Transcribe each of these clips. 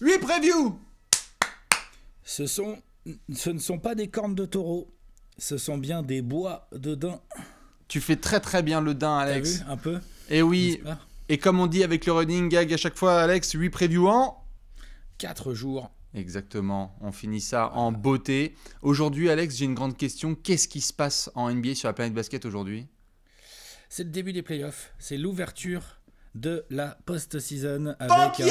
8 previews ce, sont, ce ne sont pas des cornes de taureau, ce sont bien des bois de daim. Tu fais très très bien le daim, Alex. Vu, un peu Et eh oui. Et comme on dit avec le running gag à chaque fois, Alex, 8 previews en 4 jours. Exactement, on finit ça en beauté. Aujourd'hui, Alex, j'ai une grande question. Qu'est-ce qui se passe en NBA sur la planète basket aujourd'hui C'est le début des playoffs, c'est l'ouverture de la post-season avec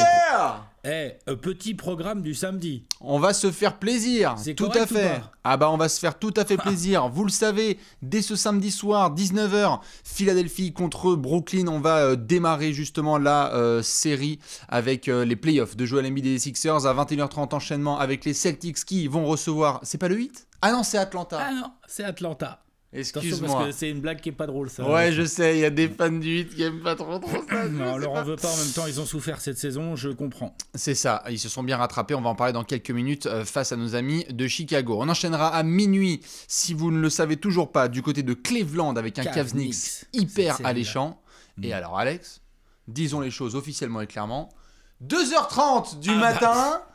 eh, un... petit programme du samedi. On va se faire plaisir, C'est tout à fait. ah bah on va se faire tout à fait plaisir. Vous le savez, dès ce samedi soir 19h, Philadelphie contre Brooklyn, on va euh, démarrer justement la euh, série avec euh, les playoffs de jouer Embiid des Sixers à 21h30 enchaînement avec les Celtics qui vont recevoir, c'est pas le 8 Ah non, c'est Atlanta. Ah non, c'est Atlanta. Excuse-moi. que c'est une blague qui est pas drôle, ça. Ouais, je sais, il y a des fans du 8 qui aiment pas trop, trop ça. non, on leur en veut pas en même temps, ils ont souffert cette saison, je comprends. C'est ça, ils se sont bien rattrapés, on va en parler dans quelques minutes euh, face à nos amis de Chicago. On enchaînera à minuit, si vous ne le savez toujours pas, du côté de Cleveland avec un Cavs hyper alléchant. Mm. Et alors, Alex, disons les choses officiellement et clairement 2h30 du ah, matin. Bah,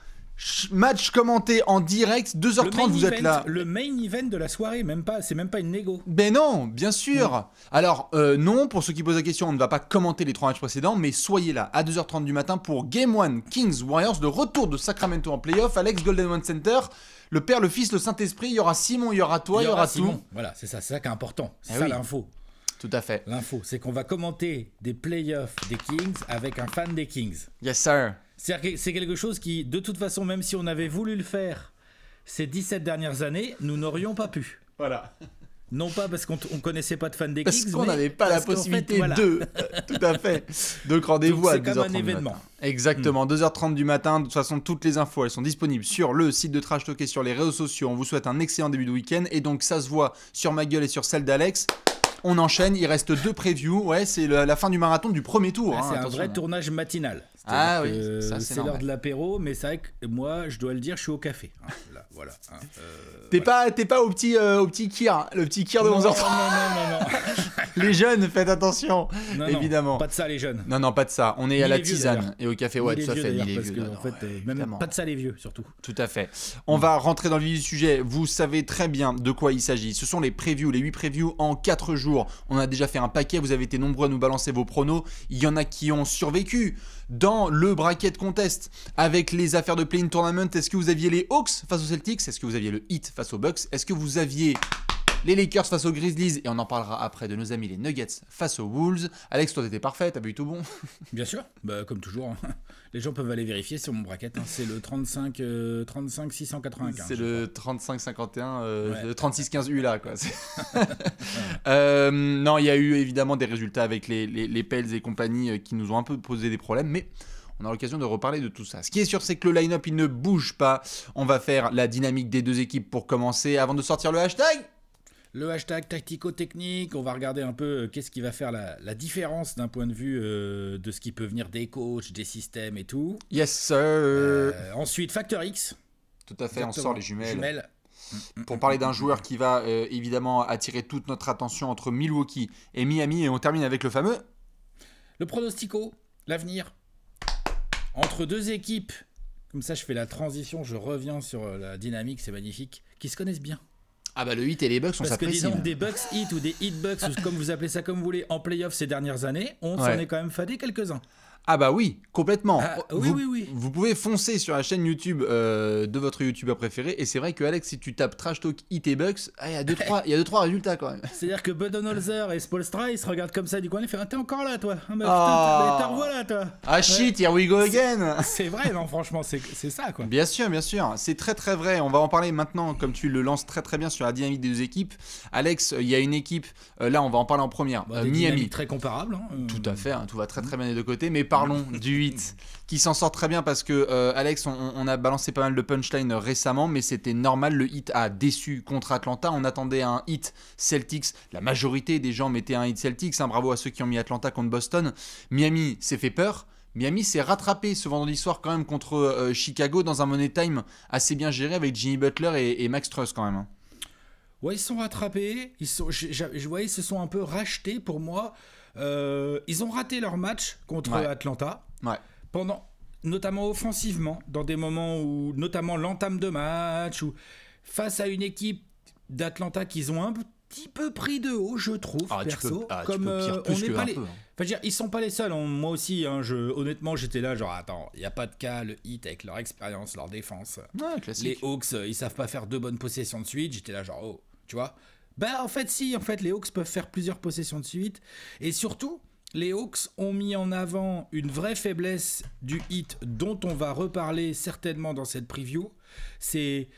Match commenté en direct, 2h30, vous êtes là. Le main event de la soirée, même pas, c'est même pas une négo. Ben non, bien sûr. Alors, euh, non, pour ceux qui posent la question, on ne va pas commenter les trois matchs précédents, mais soyez là à 2h30 du matin pour Game 1 Kings Warriors, de retour de Sacramento en playoff, Alex Golden One Center. Le Père, le Fils, le Saint-Esprit, il y aura Simon, il y aura toi, il y, aura, Simon. Voilà, c'est ça, c'est ça qui est important. C'est eh ça l'info. Tout à fait. L'info, c'est qu'on va commenter des playoffs des Kings avec un fan des Kings. Yes, sir. C'est quelque chose qui, de toute façon, même si on avait voulu le faire ces 17 dernières années, nous n'aurions pas pu. Voilà non pas parce qu'on ne connaissait pas de fans des Parce qu'on n'avait pas la possibilité de, euh, tout à fait, Donc rendez-vous à 2h30 événement. matin. Exactement, 2h30 mm. du matin. De toute façon, toutes les infos, elles sont disponibles sur le site de Trash Talk et sur les réseaux sociaux. On vous souhaite un excellent début de week-end. Et donc, ça se voit sur ma gueule et sur celle d'Alex on enchaîne. Il reste deux previews. Ouais, c'est la, fin du marathon du premier tour. Ah, hein, c'est un vrai tournage matinal. Ah oui, c'est l'heure de l'apéro, mais c'est vrai que moi, je dois le dire, je suis au café. Hein, là, voilà. Hein, euh, t'es pas, au petit, euh, au petit kir, hein, le petit kir de 11h30. Non, non, non, non. les jeunes, faites attention, évidemment. pas de ça, les jeunes. Non, non, pas de ça. On est à la tisane et au café. Ouais, tout à fait. pas de ça, les vieux, surtout. Tout à fait. On va rentrer dans le vif du sujet. Vous savez très bien de quoi il s'agit. Ce sont les previews, les 8 previews en 4 jours. On a déjà fait un paquet. Vous avez été nombreux à nous balancer vos pronos. Il y en a qui ont survécu. Dans le le bracket contest avec les affaires de play-in tournament. Est-ce que vous aviez les Hawks face aux Celtics Est-ce que vous aviez le Heat face aux Bucks Est-ce que vous aviez les Lakers face aux Grizzlies, et on en parlera après de nos amis les Nuggets face aux Wolves. Alex, toi, t'étais parfait, t'as vu tout bon Bien sûr, bah, comme toujours. Hein. Les gens peuvent aller vérifier sur mon bracket. Hein. C'est le 35, 35 695. C'est le 35 51, 36 15 U là quoi. Euh, non, il y a eu évidemment des résultats avec les, les Pels et compagnie euh, qui nous ont un peu posé des problèmes, mais on a l'occasion de reparler de tout ça. Ce qui est sûr, c'est que le line-up, il ne bouge pas. On va faire la dynamique des deux équipes pour commencer avant de sortir le hashtag le hashtag tactico-technique. On va regarder un peu euh, qu'est-ce qui va faire la, différence d'un point de vue euh, de ce qui peut venir des coachs, des systèmes et tout. Yes, sir. Euh, ensuite, Factor X. Tout à fait, on sort les jumelles. Pour parler d'un joueur qui va évidemment attirer toute notre attention entre Milwaukee et Miami, et on termine avec le fameux. Le pronostico, l'avenir. Entre deux équipes, comme ça je fais la transition, je reviens sur la dynamique, c'est magnifique, qui se connaissent bien. Ah bah le hit et les bucks sont Parce que disons des bucks hit ou des hit bucks, comme vous appelez ça comme vous voulez, en playoff ces dernières années, on s'en est quand même fadé quelques-uns. Ah bah oui, complètement. Ah, oui, vous, oui, Vous pouvez foncer sur la chaîne YouTube euh, de votre YouTubeur préféré. Et c'est vrai que Alex, si tu tapes Trash Talk deux Bucks, ah, il y a deux 3 résultats quand même. C'est-à-dire que Buddenholzer et Spolstra, ils se regardent comme ça du coin on est ah, T'es encore là toi Ah, bah, ah. Bah, là toi Ah shit, here we go again C'est vrai, non, franchement, c'est ça quoi. Bien sûr, bien sûr. C'est très très vrai. On va en parler maintenant, comme tu le lances très très bien sur la dynamique des deux équipes. Alex, il y a une équipe, euh, là on va en parler en première, bah, euh, Miami. Très comparable. Hein. Tout à fait, hein, tout va très mm. très bien des deux côtés. Mais parlons du hit qui s'en sort très bien parce que, euh, Alex, on, a balancé pas mal de punchlines euh, récemment, mais c'était normal. Le hit a déçu contre Atlanta. On attendait un hit Celtics. La majorité des gens mettaient un hit Celtics. Un hein. Bravo à ceux qui ont mis Atlanta contre Boston. Miami s'est fait peur. Miami s'est rattrapé ce vendredi soir quand même contre euh, Chicago dans un money time assez bien géré avec Jimmy Butler et, Max Truss quand même. Hein. Ouais, ils sont rattrapés. Ils sont, je, je, ils se sont un peu rachetés pour moi. Euh, ils ont raté leur match contre Atlanta. Ouais. Pendant, notamment offensivement, dans des moments où, notamment l'entame de match, ou face à une équipe d'Atlanta qu'ils ont un petit peu pris de haut, je trouve, perso. comme on pas les. ils sont pas les seuls. Hein. moi aussi, hein, honnêtement, j'étais là, genre, attends, il n'y a pas de cas, le hit avec leur expérience, leur défense. les Hawks, euh, ils savent pas faire deux bonnes possessions de suite. J'étais là, genre, oh, tu vois. Bah en fait si, en fait les Hawks peuvent faire plusieurs possessions de suite. Et surtout, les Hawks ont mis en avant une vraie faiblesse du hit dont on va reparler certainement dans cette preview. C'est...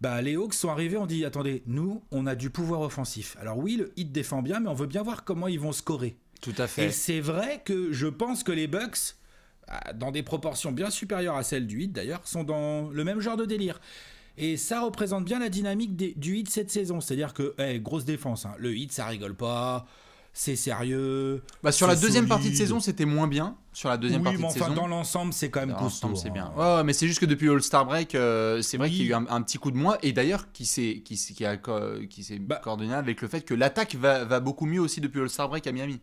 Bah, les Hawks sont arrivés, on dit attendez, nous, on a du pouvoir offensif. Alors oui, le hit défend bien, mais on veut bien voir comment ils vont scorer. Tout à fait. Et c'est vrai que je pense que les Bucks, ah, dans des proportions bien supérieures à celles du hit d'ailleurs, sont dans le même genre de délire. Et ça représente bien la dynamique du hit cette saison. C'est-à-dire que, grosse défense, hein. le hit, ça rigole pas c'est sérieux. Bah sur la deuxième partie de saison, c'était moins bien. Sur la deuxième partie mais enfin, dans l'ensemble, c'est quand même costaud. c'est hein. bien. mais c'est juste que depuis All Star Break, euh, c'est vrai qu'il y a eu un, petit coup de moins. Et d'ailleurs, qui s'est qui, qui, qui s'est bah. coordonné avec le fait que l'attaque va, beaucoup mieux aussi depuis All Star Break à Miami.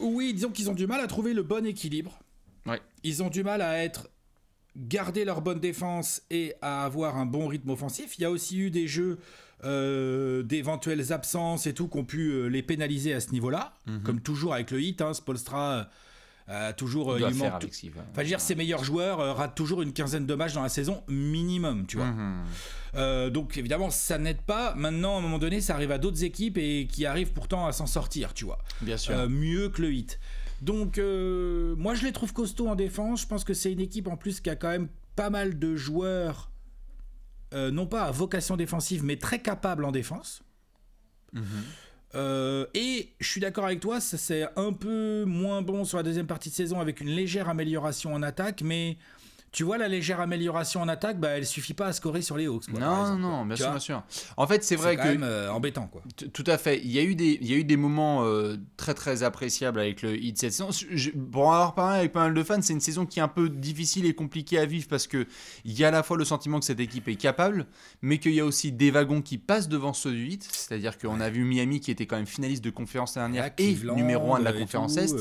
Oui, disons qu'ils ont du mal à trouver le bon équilibre. Ouais. Ils ont du mal à être garder leur bonne défense et à avoir un bon rythme offensif. Il y a aussi eu des jeux euh, d'éventuelles absences et tout qui ont pu euh, les pénaliser à ce niveau-là, mhm. comme toujours avec le hit. Hein, Spolstra euh, a toujours il, manque hein. enfin, je veux dire, ses meilleurs joueurs ratent toujours une quinzaine de matchs dans la saison minimum, tu vois. Mhm. donc évidemment, ça n'aide pas. Maintenant, à un moment donné, ça arrive à d'autres équipes et qui arrivent pourtant à s'en sortir, tu vois. Bien sûr. mieux que le hit. Donc euh, moi je les trouve costauds en défense. Je pense que c'est une équipe en plus qui a quand même pas mal de joueurs, euh, non pas à vocation défensive, mais très capables en défense. Mm-hmm. Euh, et je suis d'accord avec toi, c'est un peu moins bon sur la deuxième partie de saison avec une légère amélioration en attaque, mais tu vois la légère amélioration en attaque, bah, elle suffit pas à scorer sur les Hawks. non, non, bien sûr, bien sûr. En fait, c'est vrai quand que même, euh, embêtant quoi. Tout à fait. Il y a eu des, il y a eu des moments euh, très très appréciables avec le hit cette pour en avoir parlé avec pas mal de fans, c'est une saison qui est un peu difficile et compliquée à vivre parce que il y a à la fois le sentiment que cette équipe est capable, mais qu'il y a aussi des wagons qui passent devant ceux du hit. C'est-à-dire qu'on a vu Miami qui était quand même finaliste de conférence dernière et numéro 1 de la euh, conférence Est.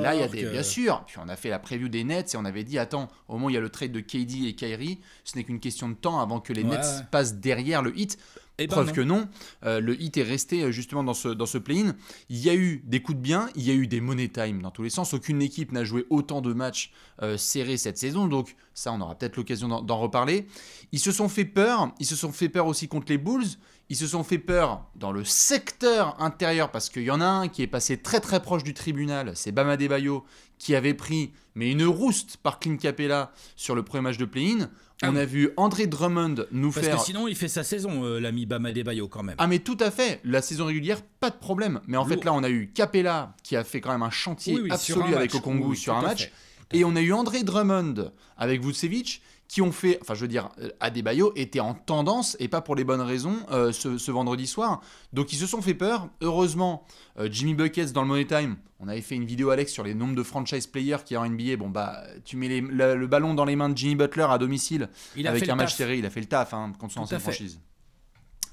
Là, il y a des, bien sûr. Puis on a fait la preview des Nets et on avait dit attends, au moment il y a le trade de KD et Kyrie, ce n'est qu'une question de temps avant que les Nets passent derrière le hit. Et eh ben Preuve que non, euh, le hit est resté euh, justement dans ce, dans ce play-in. Il y a eu des coups de bien, il y a eu des money time dans tous les sens. Aucune équipe n'a joué autant de matchs euh, serrés cette saison, donc ça on aura peut-être l'occasion d'en reparler. Ils se sont fait peur, ils se sont fait peur aussi contre les Bulls. Ils se sont fait peur dans le secteur intérieur parce qu'il y en a un qui est passé très très proche du tribunal, c'est Bama Bayo, qui avait pris mais une rouste par Clint Capella sur le premier match de play-in. on ah a vu André Drummond nous faire. Parce que sinon, il fait sa saison, euh, l'ami Bama Bayo quand même. Ah, mais tout à fait. La saison régulière, pas de problème. Mais en fait, là, on a eu Capella qui a fait quand même un chantier absolu avec Okongu sur un match. Sur un match. Et on a eu André Drummond avec Vucevic qui ont fait, enfin je veux dire, euh, Adebayo était en tendance, et pas pour les bonnes raisons, euh, ce, vendredi soir. Donc ils se sont fait peur. Heureusement, euh, Jimmy Buckets dans le Money Time, on avait fait une vidéo Alex sur les nombres de franchise players qui ont en NBA. Bon bah, tu mets le, ballon dans les mains de Jimmy Butler à domicile, avec un match serré, il a fait le taf, hein, quand on franchise.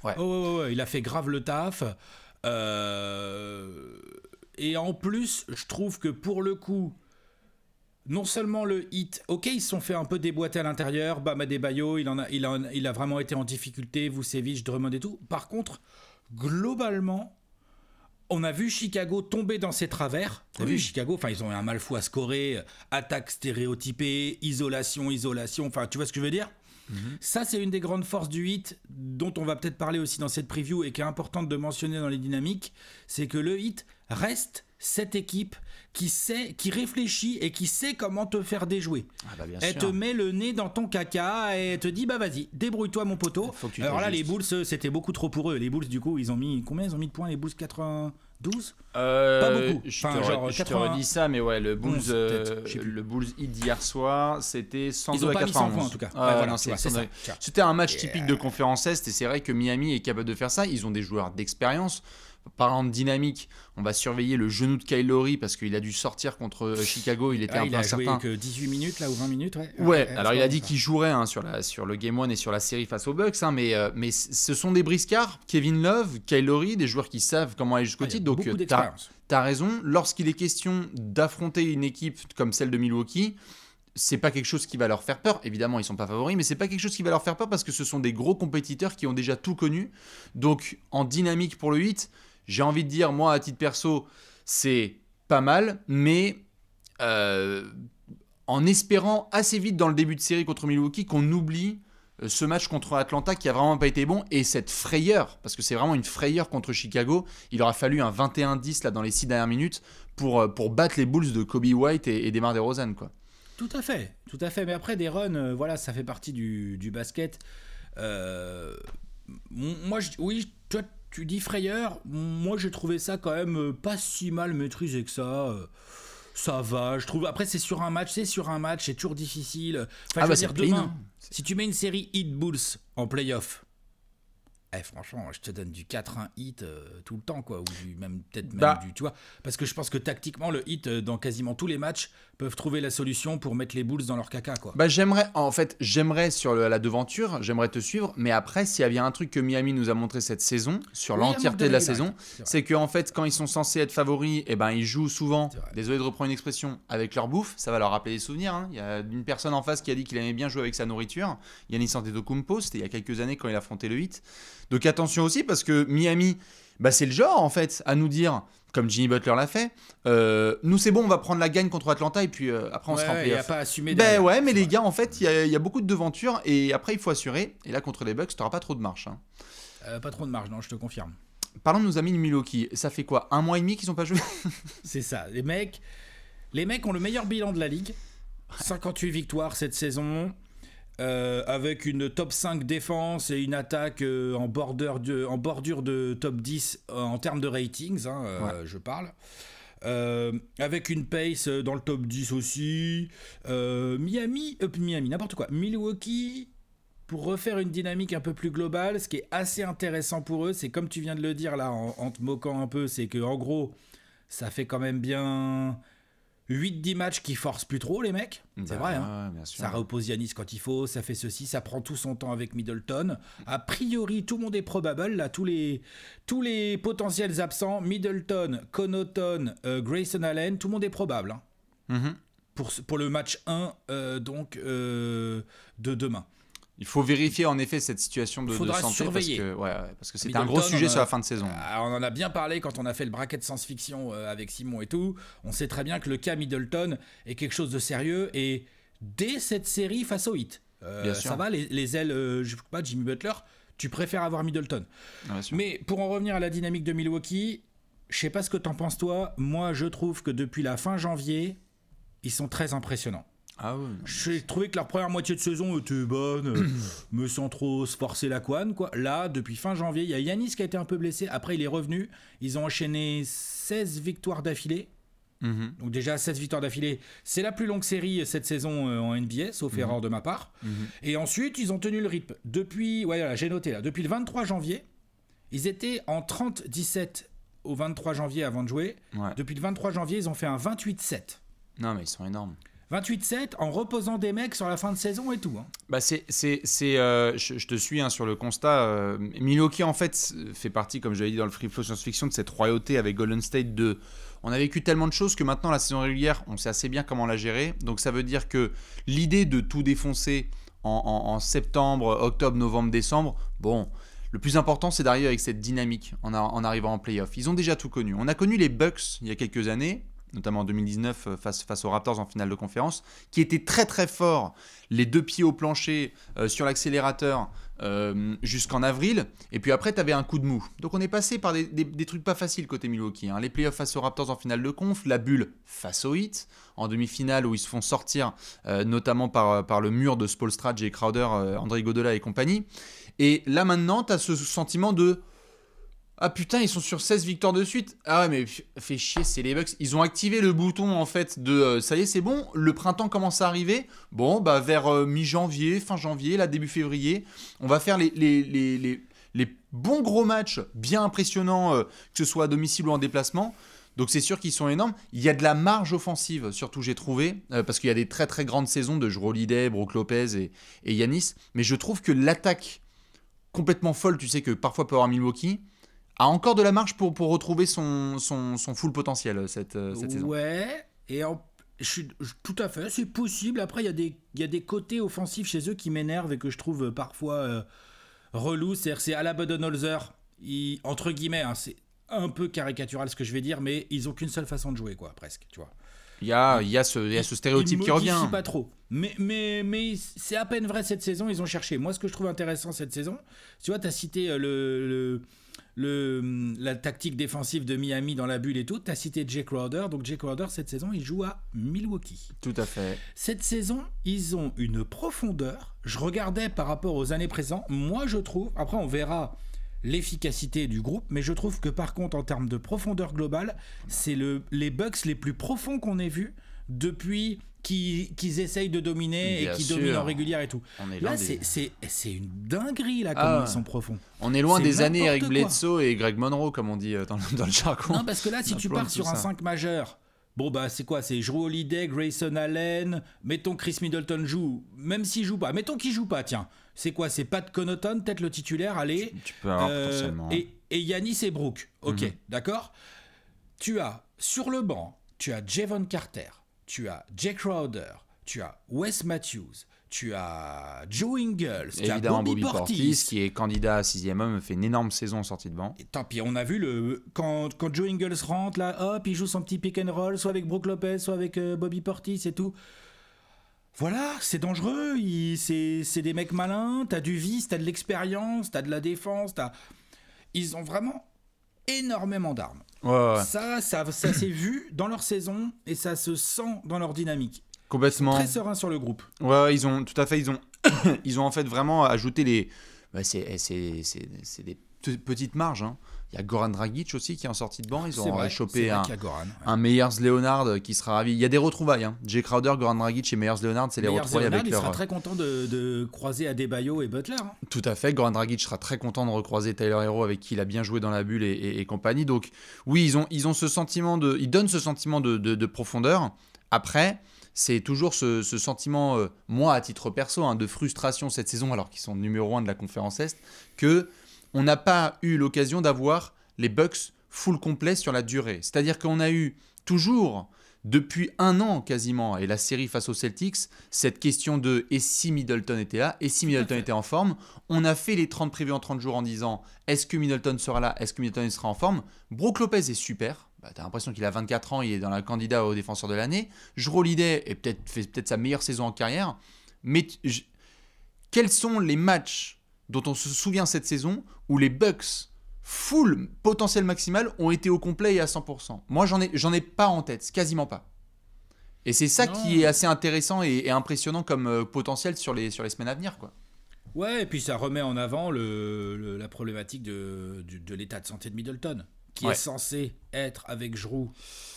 Ouais. Oh, ouais oh, ouais, oh, il a fait grave le taf. Et en plus, je trouve que pour le coup, non seulement le hit, ok, ils se sont fait un peu déboîter à l'intérieur, Bama Bayo, il, en a, il, a vraiment été en difficulté, vous je Drummond et tout. Par contre, globalement, on a vu Chicago tomber dans ses travers. Ah on a vu Chicago, enfin, ils ont eu un mal fou à scorer, euh, attaque stéréotypée, isolation, isolation, enfin, tu vois ce que je veux dire mhm. Ça, c'est une des grandes forces du hit, dont on va peut-être parler aussi dans cette preview et qui est importante de mentionner dans les dynamiques, c'est que le hit reste cette équipe qui sait, qui réfléchit et qui sait comment te faire déjouer. Ah bah, elle te met le nez dans ton caca et te dit bah vas-y, débrouille-toi mon poteau. Alors là, les Bulls, c'était beaucoup trop pour eux. Les Bulls, du coup, ils ont mis combien Ils ont mis de points les Bulls 92 euh, Pas beaucoup. Je, te, redis ça, mais ouais, le Bulls, euh, le Bulls hit soir, c'était 102 à 91. Points, en tout cas. c'était un match typique de euh, conférence Est et c'est vrai que Miami est capable de faire ça. Ils ont des joueurs d'expérience. Parlant de dynamique, on va surveiller le genou de Kylori parce qu'il a dû sortir contre euh, Chicago. Il était ah, un peu incertain. Il a 18 minutes là ou 20 minutes, ouais. Ouais, alors il a dit qu'il jouerait hein, sur, la, sur le Game 1 et sur la série face aux Bucks, hein, mais, euh, mais ce sont des briscards, Kevin Love, Kylori, des joueurs qui savent comment aller jusqu'au ah, titre. Donc euh, tu as, raison. Lorsqu'il est question d'affronter une équipe comme celle de Milwaukee, c'est pas quelque chose qui va leur faire peur. Évidemment, ils sont pas favoris, mais c'est pas quelque chose qui va leur faire peur parce que ce sont des gros compétiteurs qui ont déjà tout connu. Donc, en dynamique pour le 8, j'ai envie de dire, moi, à titre perso, c'est pas mal, mais euh, en espérant assez vite dans le début de série contre Milwaukee qu'on oublie euh, ce match contre Atlanta qui a vraiment pas été bon et cette frayeur, parce que c'est vraiment une frayeur contre Chicago, il aura fallu un 21-10 là dans les six dernières minutes pour, euh, pour battre les Bulls de Kobe White et, et Demar DeRozan quoi. Tout à fait, tout à fait. Mais après des runs, voilà, ça fait partie du, du basket. moi, oui, toi, tu dis frayeur, moi j'ai trouvé ça quand même euh, pas si mal maîtrisé que ça. Euh, ça va, je trouve. Après, c'est sur un match, c'est sur un match, c'est toujours difficile. ah bah, demain, hein. si tu mets une série Hit Bulls en playoff, eh, franchement, je te donne du 4-1 hit euh, tout le temps, quoi, ou même peut-être même bah. du, tu parce que je pense que tactiquement, le hit euh, dans quasiment tous les matchs peuvent trouver la solution pour mettre les boules dans leur caca, quoi. Bah j'aimerais, en fait, j'aimerais sur la devanture, j'aimerais te suivre, mais après, s'il y avait un truc que Miami nous a montré cette saison, sur l'entièreté de, la saison, c'est que en fait, quand ils sont censés être favoris, et eh ben ils jouent souvent, désolé de reprendre une expression, avec leur bouffe, ça va leur rappeler des souvenirs. Hein. Il y a une personne en face qui a dit qu'il aimait bien jouer avec sa nourriture, Yannis de c'était il y a quelques années quand il affrontait le hit. Donc attention aussi parce que Miami, bah, c'est le genre en fait à nous dire, comme Jimmy Butler l'a fait, euh, nous c'est bon, on va prendre la gagne contre Atlanta et puis euh, après on ouais, se remplit. Il a pas assumé. Ben bah, ouais, mais les gars, en fait, il y, a beaucoup de devantures et après il faut assurer. Et là contre les Bucks, n'auras pas trop de marche. Hein. Euh, pas trop de marge, non, je te confirme. Parlons de nos amis de Milwaukee. Ça fait quoi Un mois et demi qu'ils sont pas joué C'est ça. Les mecs, les mecs ont le meilleur bilan de la ligue. 58 victoires cette saison. Euh, avec une top 5 défense et une attaque euh, en, de, en bordure de top 10 euh, en termes de ratings, hein, je parle. avec une pace dans le top 10 aussi. Miami, Miami, n'importe quoi. Milwaukee, pour refaire une dynamique un peu plus globale, ce qui est assez intéressant pour eux, c'est comme tu viens de le dire là, en, en te moquant un peu, c'est que en gros, ça fait quand même bien 8-10 matchs qui forcent plus trop, les mecs. C'est bah vrai. Hein. Ça repose Yanis quand il faut, ça fait ceci, ça prend tout son temps avec Middleton. A priori, tout le monde est probable. Là, tous les, tous les potentiels absents, Middleton, Connaughton, euh, Grayson Allen, tout le monde est probable. Hein. Mhm. pour, pour le match 1 euh, donc, euh, de demain. Il faut vérifier en effet cette situation de, de santé surveiller. parce que ouais, parce que c'est un gros sujet sur la fin de saison. Ah, on en a bien parlé quand on a fait le bracket science-fiction euh, avec Simon et tout. On sait très bien que le cas Middleton est quelque chose de sérieux et dès cette série face au hit, euh, ça va les, ailes, euh, je sais pas Jimmy Butler, tu préfères avoir Middleton. Mais pour en revenir à la dynamique de Milwaukee, je sais pas ce que t'en penses toi. Moi, je trouve que depuis la fin janvier, ils sont très impressionnants. Ah J'ai trouvé que leur première moitié de saison était bonne, euh, me sans trop se forcer la couane. Quoi. Là, depuis fin janvier, il y a Yanis qui a été un peu blessé. Après, il est revenu. Ils ont enchaîné 16 victoires d'affilée. Mhm. Donc déjà 16 victoires d'affilée, c'est la plus longue série cette saison euh, en NBA, sauf mhm. erreur de ma part. Mhm. Et ensuite, ils ont tenu le rythme. Depuis, voilà, j'ai noté là, depuis le 23 janvier, ils étaient en 30-17 au 23 janvier avant de jouer. Depuis le 23 janvier, ils ont fait un 28-7. Non mais ils sont énormes. 28-7 en reposant des mecs sur la fin de saison et tout. Hein. Bah c'est, c'est, c'est euh, je, te suis hein, sur le constat. Euh, Milwaukee, en fait, fait partie, comme je l'avais dit dans le Free Flow Science-Fiction, de cette royauté avec Golden State 2. on a vécu tellement de choses que maintenant la saison régulière, on sait assez bien comment la gérer. Donc ça veut dire que l'idée de tout défoncer en, septembre, octobre, novembre, décembre, bon, le plus important c'est d'arriver avec cette dynamique en, en arrivant en playoff. Ils ont déjà tout connu. On a connu les Bucks il y a quelques années, notamment en 2019 euh, face, aux Raptors en finale de conférence, qui était très très fort, les deux pieds au plancher euh, sur l'accélérateur euh, jusqu'en avril, et puis après tu avais un coup de mou. Donc on est passé par des, trucs pas faciles côté Milwaukee, hein. les playoffs face aux Raptors en finale de conf, la bulle face aux Heat, en demi-finale où ils se font sortir notamment par, le mur de Spolstra, Jay Crowder, André Godela et compagnie, et là maintenant tu as ce sentiment de ah putain, ils sont sur 16 victoires de suite. Ah ouais, mais fait chier, c'est les Bucks. Ils ont activé le bouton en fait de euh, ça y est, c'est bon, le printemps commence à arriver. Bon, bah vers euh, mi-janvier, fin janvier, là début février, on va faire les, les, bons gros matchs bien impressionnants, euh, que ce soit à domicile ou en déplacement. Donc c'est sûr qu'ils sont énormes. Il y a de la marge offensive, surtout j'ai trouvé, parce qu'il y a des très très grandes saisons de Jroliday, Brook Lopez et, et Yanis. Mais je trouve que l'attaque complètement folle, tu sais que parfois peut avoir Milwaukee a encore de la marge pour, pour retrouver son, son, son full potentiel euh, euh, cette, saison. Ouais, et je suis, tout à fait, c'est possible. Après, il y, y, a des côtés offensifs chez eux qui m'énervent et que je trouve euh, parfois relous. cest à la Buddenholzer, entre guillemets, hein, c'est un peu caricatural ce que je vais dire, mais ils ont qu'une seule façon de jouer, quoi, presque, tu vois. Il y a, y, a ce, y a ce stéréotype qui revient. pas trop. Mais, mais, mais c'est à peine vrai cette saison, ils ont cherché. Moi, ce que je trouve intéressant cette saison, tu vois, tu as cité le, le Hum, la tactique défensive de Miami dans la bulle et tout. Tu as cité Jake Crowder. Donc Jake Crowder, cette saison, il joue à Milwaukee. Tout à fait. Cette saison, ils ont une profondeur. Je regardais par rapport aux années présentes. Moi, je trouve, après on verra l'efficacité du groupe, mais je trouve que par contre, en termes de profondeur globale, c'est les Bucks les plus profonds qu'on ait vus depuis qu'ils essayent de dominer et qui dominent en régulière et tout. là, c'est une dinguerie, là, comme ah. ils sont profonds. On est loin des années Eric Bledsoe et Greg Monroe, comme on dit euh, dans, le jargon. Non, parce que là, si tu pars sur un 5 majeur, Bon bah c'est quoi C'est Drew Holiday, Grayson Allen, mettons Chris Middleton joue, même s'il joue pas, mettons qu'il joue pas, tiens. C'est quoi C'est Pat Connaughton, peut-être le titulaire, allez. Euh, hein. Et, et, Yanis et Brooke, ok, mhm. d'accord Tu as sur le banc, tu as Javon Carter, tu as Jake Crowder, tu as Wes Matthews, tu as Joe Ingles, tu as Bobby, Portis, qui est candidat à sixième homme, fait une énorme saison sortie de banque. Et tant pis, on a vu le quand, quand Joe Ingles rentre là, hop, il joue son petit pick and roll, soit avec Brooke Lopez, soit avec euh, Bobby Portis et tout. Voilà, c'est dangereux, c'est des mecs malins, t'as du vice, t'as de l'expérience, t'as de la défense, t'as... Ils ont vraiment énormément d'armes. Ça, ça, ça s'est vu dans leur saison et ça se sent dans leur dynamique. Complètement. très serein sur le groupe. Ouais, ils ont tout à fait, ils ont, ils ont en fait vraiment ajouté les. Bah, eh, c'est des petites marges. Hein. Il y a Goran Dragic aussi qui est en sortie de banc. Ils ont chopé un, Meyers Leonard euh, qui sera ravi. Il y a des retrouvailles. Hein. Jay Crowder, Goran Dragic et Meyers Leonard, c'est les retrouvailles avec il sera euh, très content de, de croiser Adebayo et Butler. Hein. Tout à fait. Goran Dragic sera très content de recroiser Tyler Hero avec qui il a bien joué dans la bulle et, compagnie. Donc, oui, ils ont, ils ont ce sentiment de. Ils donnent ce sentiment de, profondeur. Après c'est toujours ce, sentiment, euh, moi à titre perso, hein, de frustration cette saison, alors qu'ils sont numéro un de la conférence Est, que on n'a pas eu l'occasion d'avoir les Bucks full complet sur la durée. C'est-à-dire qu'on a eu toujours, depuis un an quasiment, et la série face aux Celtics, cette question de et si Middleton était là, et si Middleton était en forme, on a fait les 30 prévus en 30 jours en disant est-ce que Middleton sera là, est-ce que Middleton sera en forme. Brook Lopez est super. Bah, T'as l'impression qu'il a 24 ans, il est dans la candidat au défenseur de l'année. Jrolidet est peut fait peut-être sa meilleure saison en carrière. Mais quels sont les matchs dont on se souvient cette saison, où les Bucks, full potentiel maximal, ont été au complet et à 100%. Moi, j'en ai, j'en ai pas en tête, quasiment pas. Et c'est ça qui est assez intéressant et, impressionnant comme euh, potentiel sur les, sur les semaines à venir, quoi. Ouais, et puis ça remet en avant le, la problématique de, l'état de santé de Middleton, qui est censé être avec Jrou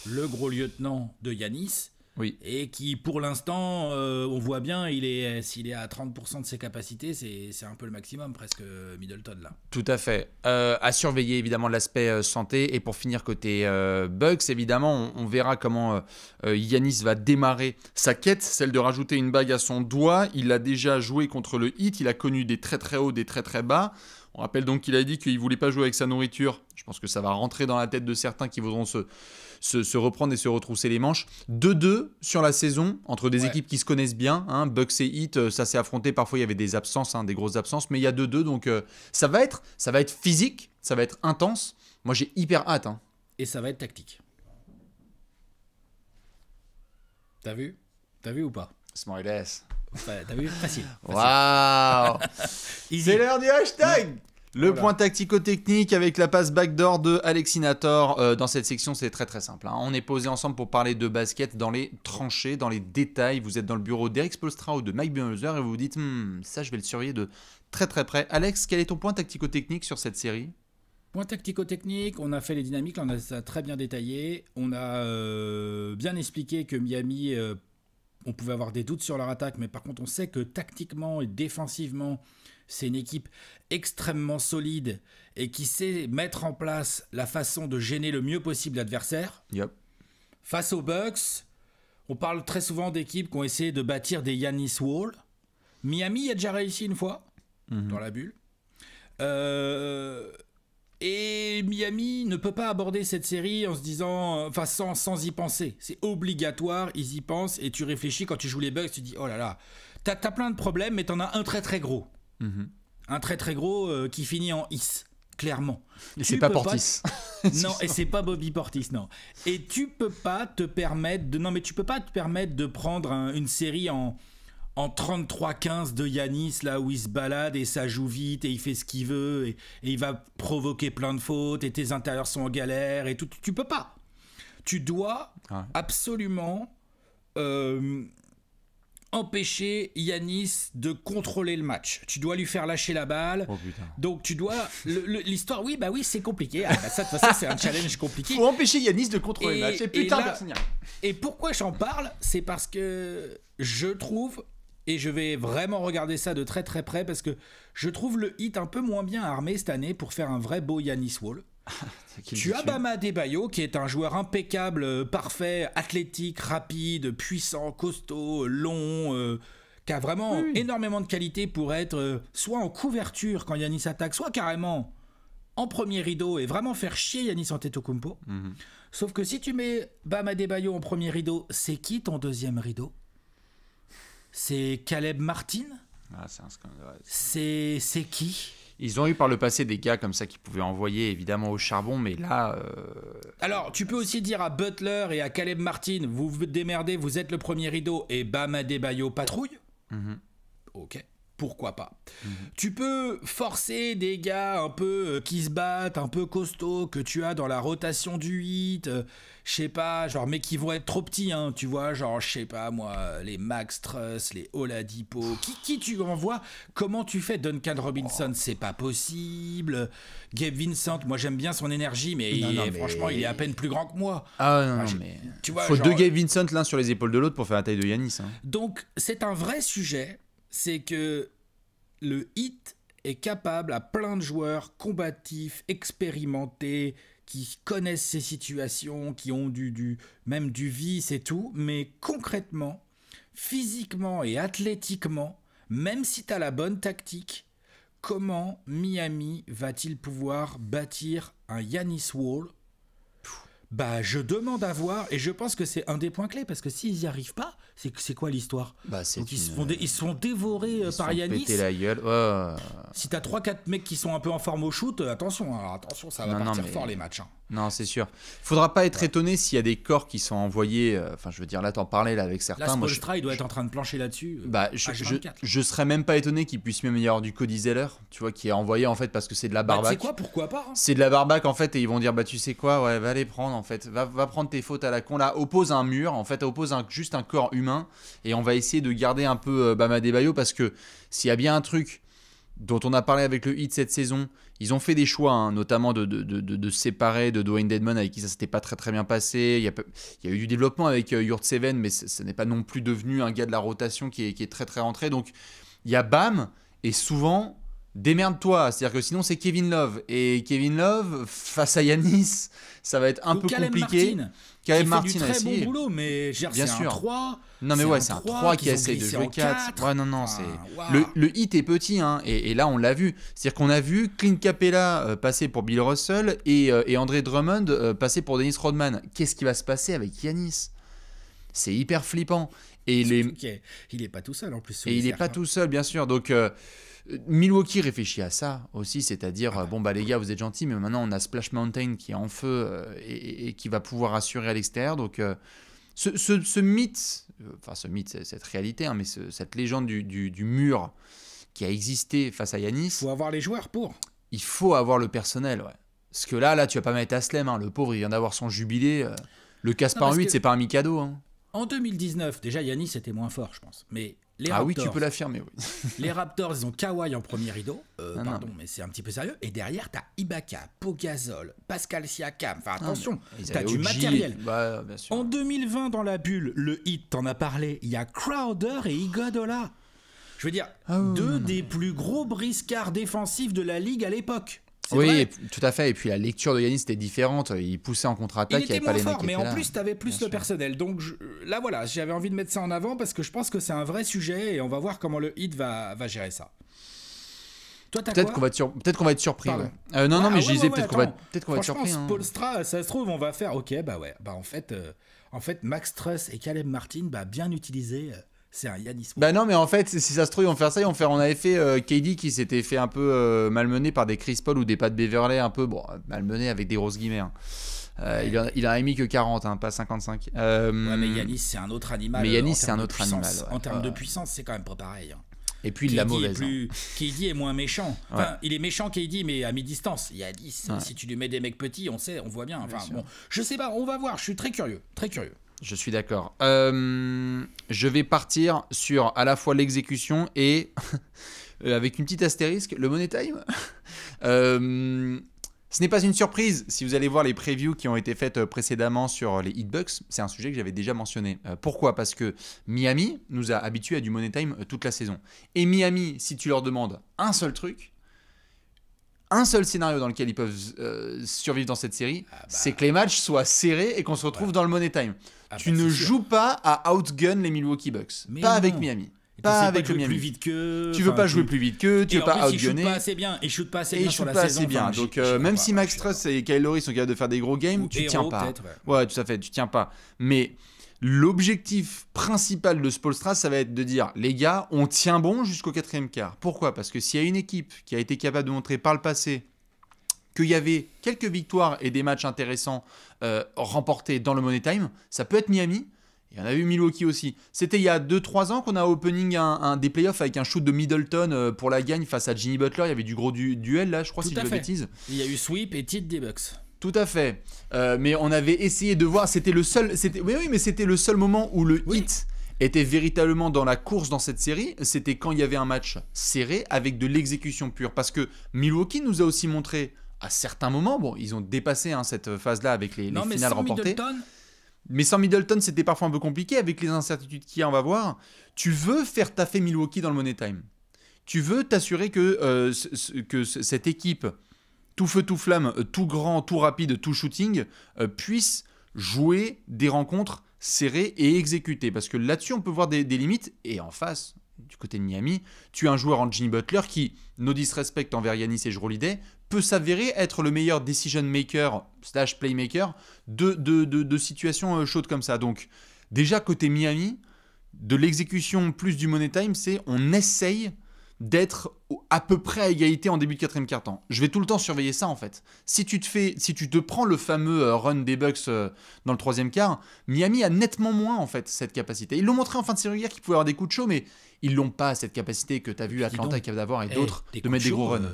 le gros lieutenant de Yanis, oui. Et qui, pour l'instant, euh, on voit bien, il est, s'il est à 30% de ses capacités, c'est un peu le maximum presque euh, Middleton là. Tout à fait. Euh, à surveiller évidemment l'aspect santé. Et pour finir côté bugs, évidemment, on, on verra comment Yanis va démarrer sa quête, celle de rajouter une bague à son doigt. Il a déjà joué contre le Hit, il a connu des très très hauts, des très très bas. On rappelle donc qu'il a dit qu'il ne voulait pas jouer avec sa nourriture. Je pense que ça va rentrer dans la tête de certains qui voudront se, se, reprendre et se retrousser les manches. 2-2 sur la saison entre des équipes qui se connaissent bien. Hein, Bucks et Heat, euh, ça s'est affronté. Parfois, il y avait des absences, hein, des grosses absences, mais il y a 2-2. Donc, euh, ça, va être, ça va être physique, ça va être intense. Moi, j'ai hyper hâte. Hein. Et ça va être tactique. T'as vu T'as vu ou pas S T'as vu Facile. C'est l'heure du hashtag le point tactico-technique avec la passe backdoor de Alexinator Inator euh, dans cette section, c'est très très simple. Hein. On est posé ensemble pour parler de basket dans les tranchées, dans les détails. Vous êtes dans le bureau d'Eric Spolstra ou de Mike Buser et vous vous dites hmm, ça, je vais le surveiller de très très près. Alex, quel est ton point tactico-technique sur cette série Point tactico-technique, on a fait les dynamiques, on a ça très bien détaillé. On a euh, bien expliqué que Miami euh, on pouvait avoir des doutes sur leur attaque, mais par contre, on sait que tactiquement et défensivement, c'est une équipe extrêmement solide et qui sait mettre en place la façon de gêner le mieux possible l'adversaire. Face aux Bucks, on parle très souvent d'équipes qui ont essayé de bâtir des Yanis Wall. Miami a déjà réussi une fois mm-hmm. dans la bulle. Euh, et Miami ne peut pas aborder cette série en se disant, enfin sans, y penser. C'est obligatoire, ils y pensent et tu réfléchis quand tu joues les bugs, tu dis oh là là, t'as as plein de problèmes, mais t'en as un très très gros. Mhm. Un très très gros euh, qui finit en is, clairement. Et c'est pas Portis. non, et c'est pas Bobby Portis, non. Et tu peux pas te permettre de. Non, mais tu peux pas te permettre de prendre une série en en 33-15 de Yanis, là où il se balade et ça joue vite et il fait ce qu'il veut et, il va provoquer plein de fautes et tes intérieurs sont en galère et tout. Tu, peux pas. Tu dois absolument euh, empêcher Yanis de contrôler le match. Tu dois lui faire lâcher la balle. Oh, Donc tu dois. L'histoire, oui, bah oui, c'est compliqué. Ah, bah, ça, de toute façon, c'est un challenge compliqué. Faut empêcher Yanis de contrôler le match. Et putain, et pourquoi j'en parle C'est parce que je trouve et je vais vraiment regarder ça de très très près parce que je trouve le hit un peu moins bien armé cette année pour faire un vrai beau Yanis Wall. tu as Bama Debayo qui est un joueur impeccable, euh, parfait, athlétique, rapide, puissant, costaud, long, euh, qui a vraiment hmm. énormément de qualité pour être euh, soit en couverture quand Yanis attaque, soit carrément en premier rideau et vraiment faire chier Yanis Antetokounmpo. Mm Sauf que si tu mets Bama Debayo en premier rideau, c'est qui ton deuxième rideau c'est Caleb Martin ah, c'est C'est qui ils ont eu par le passé des gars comme ça qui pouvaient envoyer évidemment au charbon, mais là. Euh, Alors, tu peux aussi dire à Butler et à Caleb Martin vous vous démerdez, vous êtes le premier rideau, et Bam Adebayo patrouille. Mhm. Ok pourquoi pas. Mhm. Tu peux forcer des gars un peu euh, qui se battent, un peu costauds, que tu as dans la rotation du 8, euh, je sais pas, genre, mais qui vont être trop petits, hein, tu vois, genre, je sais pas, moi, euh, les Max Truss, les Oladipo, qui, qui tu envoies, comment tu fais Duncan Robinson, oh. c'est pas possible. Gabe Vincent, moi j'aime bien son énergie, mais, franchement, il est à peine plus grand que moi. Ah non, non mais. Tu vois, faut deux Gabe Vincent l'un sur les épaules de l'autre pour faire la taille de Yanis. Hein. Donc, c'est un vrai sujet c'est que le hit est capable à plein de joueurs combatifs, expérimentés, qui connaissent ces situations, qui ont du, même du vice et tout, mais concrètement, physiquement et athlétiquement, même si tu as la bonne tactique, comment Miami va-t-il pouvoir bâtir un Yanis Wall Bah, je demande à voir et je pense que c'est un des points clés parce que s'ils n'y arrivent pas, c'est quoi l'histoire bah, ils, se font euh, ils se ils par sont Yanis. la gueule. Si t'as 3-4 mecs qui sont un peu en forme au shoot, euh, attention, hein, attention, ça va partir fort les matchs. Hein. Non, c'est sûr. Faudra pas être étonné s'il y a des corps qui sont envoyés. Euh, enfin, je veux dire, là, t'en parlais là avec certains. Là, je, il doit être en train de plancher là-dessus. Bah, je, serais même pas étonné qu'il puisse même y avoir du Cody Zeller, tu vois, qui est envoyé en fait parce que c'est de la bah, barbac. c'est quoi Pourquoi pas hein. C'est de la barbac en fait, et ils vont dire, bah, tu sais quoi, ouais, va les prendre en fait, va, prendre tes fautes à la con là, oppose un mur en fait, oppose juste un corps humain et on va essayer de garder un peu euh, Bama Bayo parce que s'il y a bien un truc dont on a parlé avec le hit cette saison, ils ont fait des choix, hein, notamment de, de, séparer de Dwayne Deadman avec qui ça s'était pas très très bien passé. Il y a, eu du développement avec euh, Yurt Seven, mais ce n'est pas non plus devenu un gars de la rotation qui est, qui est très très rentré. Donc il y a Bam, et souvent démerde-toi. C'est-à-dire que sinon, c'est Kevin Love. Et Kevin Love, face à Yanis, ça va être un peu compliqué. compliqué. Martin, Martin fait du très bon boulot, mais Bien c'est un 3. Non, mais ouais, c'est un 3, qui essaie de jouer 4. Ouais, non, non, Le, hit est petit, hein, et, là, on l'a vu. C'est-à-dire qu'on a vu Clint Capella euh, passer pour Bill Russell et, euh, André Drummond euh, passer pour Dennis Rodman. Qu'est-ce qui va se passer avec Yanis C'est hyper flippant. Et il, est... pas tout seul en plus. Et il n'est pas hein. tout seul, bien sûr. Donc. Milwaukee réfléchit à ça aussi, c'est-à-dire, euh, bon, bah les gars, vous êtes gentils, mais maintenant on a Splash Mountain qui est en feu euh, et, qui va pouvoir assurer à l'extérieur. Donc, euh, ce, mythe, enfin, ce mythe, cette réalité, hein, mais cette légende du, mur qui a existé face à Yanis. Il faut avoir les joueurs pour. Il faut avoir le personnel, ouais. Parce que là, là, tu vas pas mettre Aslem, hein, le pauvre, il vient d'avoir son jubilé. le casse par 8, c'est pas un cadeau Hein. En 2019, déjà Yanis était moins fort, je pense. Mais ah oui, tu peux l'affirmer, oui. les Raptors, ils ont Kawhi en premier rideau. Euh, ah pardon, mais c'est un petit peu sérieux. Et derrière, t'as Ibaka, Pogazol, Pascal Siakam. Enfin, ah attention, t'as du matériel. Bah, en 2020, dans la bulle, le hit, t'en as parlé, il y a Crowder et igadola Je veux dire, ah deux des plus gros briscards défensifs de la ligue à l'époque. Oui, tout à fait. Et puis la lecture de Yanis était différente. Il poussait en contre-attaque. Il était moins pas fort, mais en plus, tu avais plus de le personnel. Donc là, voilà, j'avais envie de mettre ça en avant parce que je pense que c'est un vrai sujet et on va voir comment le hit va, gérer ça. Peut-être qu'on va, être surpris. Euh, non, non, mais ah je disais peut-être qu'on va, peut qu va être surpris. Hein. Stra, euh, ça se trouve, on va faire. Ok, bah ouais. Bah en fait, euh, en fait Max Truss et Caleb Martin, bah bien utilisés c'est un Yanis. Bah non, mais en fait, si ça se trouve, ils vont faire ça. Ils vont faire, on avait fait euh, KD qui s'était fait un peu euh, malmené par des Chris Paul ou des de Beverley, un peu, bon, malmené avec des grosses guillemets. Hein. Euh, il, a émis que 40, hein, pas 55. Ouais, mais Yanis, c'est un autre animal. Mais Yanis, c'est un autre animal. En termes de puissance, c'est quand même pas pareil. Hein. Et puis il la mauvaise. Plus, est moins méchant. Enfin, il est méchant KD, mais à mi-distance. Yanis. Si tu lui mets des mecs petits, on sait, on voit bien. Enfin, bon, je sais pas, on va voir. Je suis très curieux, très curieux. Je suis d'accord. Euh, je vais partir sur à la fois l'exécution et, euh, avec une petite astérisque, le money time. Euh, ce n'est pas une surprise si vous allez voir les previews qui ont été faites précédemment sur les hitbox. C'est un sujet que j'avais déjà mentionné. pourquoi Parce que Miami nous a habitués à du money time toute la saison. Et Miami, si tu leur demandes un seul truc, un seul scénario dans lequel ils peuvent euh, survivre dans cette série, ah bah. c'est que les matchs soient serrés et qu'on se retrouve dans le money time. Ah bah, tu ne joues pas à outgun les Milwaukee Bucks, pas avec Miami. Pas avec le Miami. Plus vite que, tu veux pas jouer plus vite que, tu veux pas plus, pas assez bien, et shoot pas assez bien la pas Assez bien. Donc euh, même si Max Truss et Kyle Lowry sont capables de faire des gros games, tu tiens pas. Ouais. ouais. tout à fait, tu tiens pas. Mais L'objectif principal de Spolstra, ça va être de dire les gars, on tient bon jusqu'au quatrième quart. Pourquoi Parce que s'il y a une équipe qui a été capable de montrer par le passé qu'il y avait quelques victoires et des matchs intéressants euh, remportés dans le Money Time, ça peut être Miami. Il y en a eu Milwaukee aussi. C'était il y a 2-3 ans qu'on a opening un, des playoffs avec un shoot de Middleton euh, pour la gagne face à Jimmy Butler. Il y avait du gros du duel là, je crois, que si je ne bêtise. Il y a eu sweep et titre des Bucks. Tout à fait. Euh, mais on avait essayé de voir, c'était le seul, c'était, oui, oui, mais c'était le seul moment où le hit était véritablement dans la course dans cette série, c'était quand il y avait un match serré avec de l'exécution pure. Parce que Milwaukee nous a aussi montré à certains moments, bon, ils ont dépassé hein, cette phase-là avec les, non, les finales remportées. Mais sans Middleton, c'était parfois un peu compliqué avec les incertitudes qu'il y a, on va voir. Tu veux faire taffer Milwaukee dans le Money Time. Tu veux t'assurer que, euh, que cette équipe tout feu, tout flamme, euh, tout grand, tout rapide, tout shooting, euh, puisse jouer des rencontres serrées et exécutées. Parce que là-dessus, on peut voir des, limites. Et en face, du côté de Miami, tu as un joueur en Jimmy Butler qui, no disrespect envers Yanis et Jroliday, peut s'avérer être le meilleur decision maker slash playmaker de, de, de, de situations euh, chaudes comme ça. Donc déjà côté Miami, de l'exécution plus du money time, c'est on essaye d'être à peu près à égalité en début de quatrième quart temps. Je vais tout le temps surveiller ça en fait. Si tu te fais, si tu te prends le fameux euh, run des Bucks euh, dans le troisième quart, Miami a nettement moins en fait cette capacité. Ils l'ont montré en fin de série hier qu'ils pouvaient avoir des coups de chaud, mais ils n'ont pas cette capacité que tu as vu Atlanta capable d'avoir et eh, d'autres de mettre des gros runs. Euh,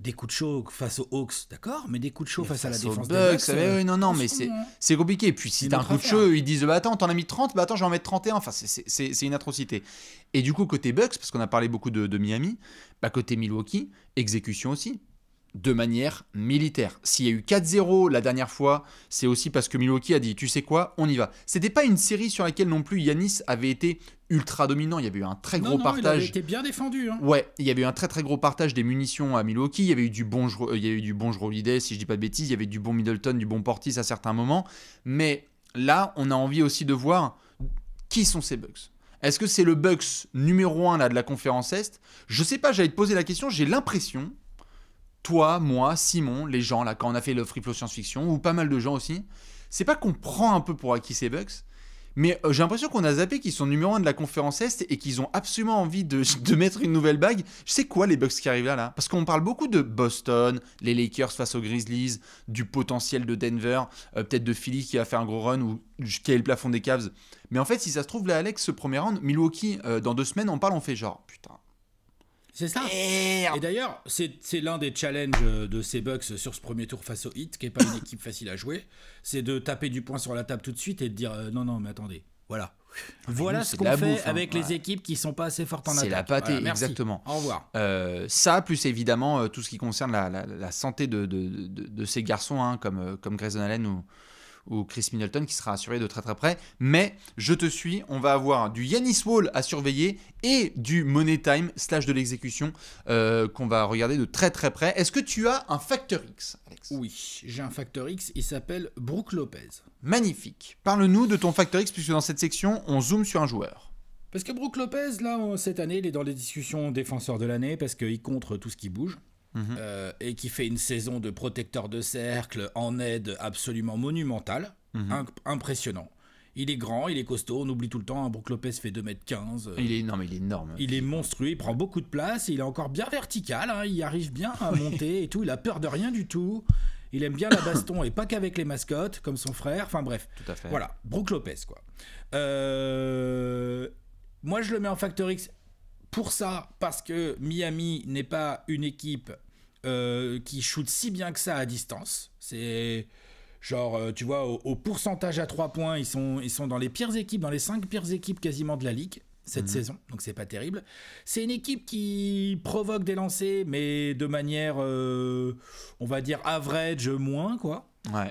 des coups de chaud face aux Hawks, d'accord, mais des coups de chaud face, à la défense des Bucks. Eh non, non, mais hein. c'est compliqué. Et puis si t'as un coup de chaud, hein. ils disent bah attends, t'en as mis 30, bah attends, je vais en mettre 31. Enfin, c'est une atrocité. Et du coup, côté Bucks, parce qu'on a parlé beaucoup de, de Miami, bah côté Milwaukee, exécution aussi de manière militaire. S'il y a eu 4-0 la dernière fois, c'est aussi parce que Milwaukee a dit tu sais quoi, on y va. C'était pas une série sur laquelle non plus Yanis avait été ultra dominant. Il y avait eu un très gros partage. Il avait bien défendu. Hein. Ouais, il y avait eu un très très gros partage des munitions à Milwaukee. Il y avait eu du bon, jeu il y eu du bon si je dis pas de bêtises. Il y avait du bon Middleton, du bon Portis à certains moments. Mais là, on a envie aussi de voir qui sont ces Bucks. Est-ce que c'est le Bucks numéro 1 là, de la conférence Est Je sais pas, j'allais te poser la question. J'ai l'impression toi, moi, Simon, les gens, là, quand on a fait le free flow science-fiction, ou pas mal de gens aussi, c'est pas qu'on prend un peu pour acquis ces bugs, mais euh, j'ai l'impression qu'on a zappé qu'ils sont numéro un de la conférence Est et qu'ils ont absolument envie de, mettre une nouvelle bague. Je sais quoi les bugs qui arrivent là, là Parce qu'on parle beaucoup de Boston, les Lakers face aux Grizzlies, du potentiel de Denver, euh, peut-être de Philly qui va faire un gros run ou qui est le plafond des Cavs. Mais en fait, si ça se trouve, là, Alex, ce premier round, Milwaukee, euh, dans deux semaines, on parle, on fait genre, putain, c'est ça. Et d'ailleurs, c'est l'un des challenges euh, de ces Bucks sur ce premier tour face au Heat, qui n'est pas une équipe facile à jouer. C'est de taper du poing sur la table tout de suite et de dire euh, non, non, mais attendez, voilà. Ah, voilà ce qu'on fait hein. avec les équipes qui sont pas assez fortes en attaque. C'est la pâté, exactement. Au revoir. Euh, ça, plus évidemment, tout ce qui concerne la, santé de, ces garçons, hein, comme, comme Grayson Allen ou, ou Chris Middleton qui sera assuré de très très près. Mais je te suis, on va avoir du Yanis Wall à surveiller et du Money Time slash de l'exécution euh, qu'on va regarder de très très près. Est-ce que tu as un facteur X, Alex Oui, j'ai un facteur X, il s'appelle Brooke Lopez. Magnifique. Parle-nous de ton facteur X puisque dans cette section, on zoome sur un joueur. Parce que Brooke Lopez, là, cette année, il est dans les discussions défenseurs de l'année parce qu'il contre tout ce qui bouge. Mhm. Euh, et qui fait une saison de protecteur de cercle en aide absolument monumentale, mhm. impressionnant. Il est grand, il est costaud, on oublie tout le temps, hein, Brook Lopez fait 2m15. Euh. il est énorme, hein. il est énorme. Il est monstrueux, il prend beaucoup de place, il est encore bien vertical, hein. il arrive bien à monter et tout, il a peur de rien du tout. Il aime bien la baston et pas qu'avec les mascottes, comme son frère. Enfin bref. Voilà, Brook Lopez, quoi. Euh, moi, je le mets en Factor X pour ça, parce que Miami n'est pas une équipe euh, qui shoot si bien que ça à distance. C'est genre, euh, tu vois, au, pourcentage à 3 points, ils sont, ils sont dans les pires équipes, dans les 5 pires équipes quasiment de la ligue cette mhm. saison, donc c'est pas terrible. C'est une équipe qui provoque des lancers, mais de manière, euh, on va dire, average moins, quoi. Ouais.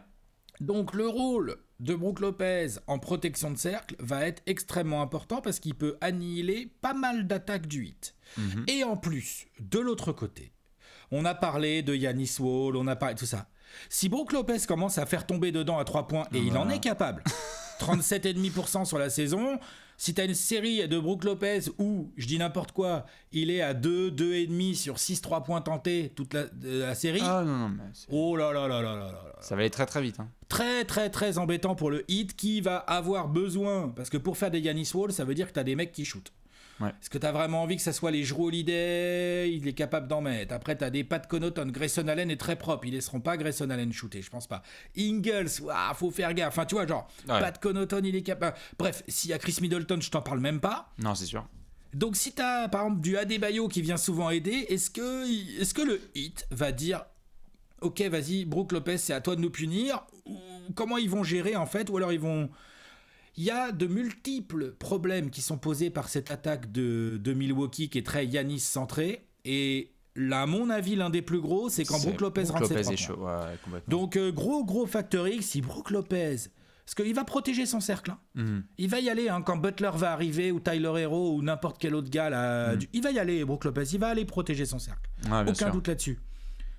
Donc le rôle de Brook Lopez en protection de cercle va être extrêmement important parce qu'il peut annihiler pas mal d'attaques du hit. Mhm. Et en plus, de l'autre côté, on a parlé de Yanis Wall, on a parlé de tout ça. Si Brook Lopez commence à faire tomber dedans à 3 points, et il en est capable, 37,5% sur la saison, si tu as une série de Brook Lopez où, je dis n'importe quoi, il est à 2, 2,5 sur 6, 3 points tentés toute la, série. Ah non, non, mais oh là là là là là là. Ça va aller très très vite. Hein. Très très très embêtant pour le hit qui va avoir besoin. Parce que pour faire des Yanis Wall, ça veut dire que tu as des mecs qui shootent. Est-ce que tu as vraiment envie que ça soit les joueurs Holiday Il est capable d'en mettre. Après, tu as des de Connaughton. Grayson Allen est très propre. Ils laisseront pas Grayson Allen shooter, je pense pas. Ingles, waouh faut faire gaffe. Enfin, tu vois, genre, pas de Connaughton, il est capable. Bref, s'il y a Chris Middleton, je t'en parle même pas. Non, c'est sûr. Donc, si tu as, par exemple, du Adebayo qui vient souvent aider, est-ce que, est que le hit va dire Ok, vas-y, Brooke Lopez, c'est à toi de nous punir Comment ils vont gérer, en fait Ou alors ils vont. Il y a de multiples problèmes qui sont posés par cette attaque de, de Milwaukee qui est très Yanis centrée Et là, à mon avis, l'un des plus gros, c'est quand Brook Lopez rentre ses chaud, ouais, Donc, euh, gros, gros facteur X, si Brook Lopez. Parce qu'il va protéger son cercle. Hein. Mhm. Il va y aller hein, quand Butler va arriver, ou Tyler Hero, ou n'importe quel autre gars. Là, mhm. Il va y aller, Brook Lopez. Il va aller protéger son cercle. Aucun doute là-dessus.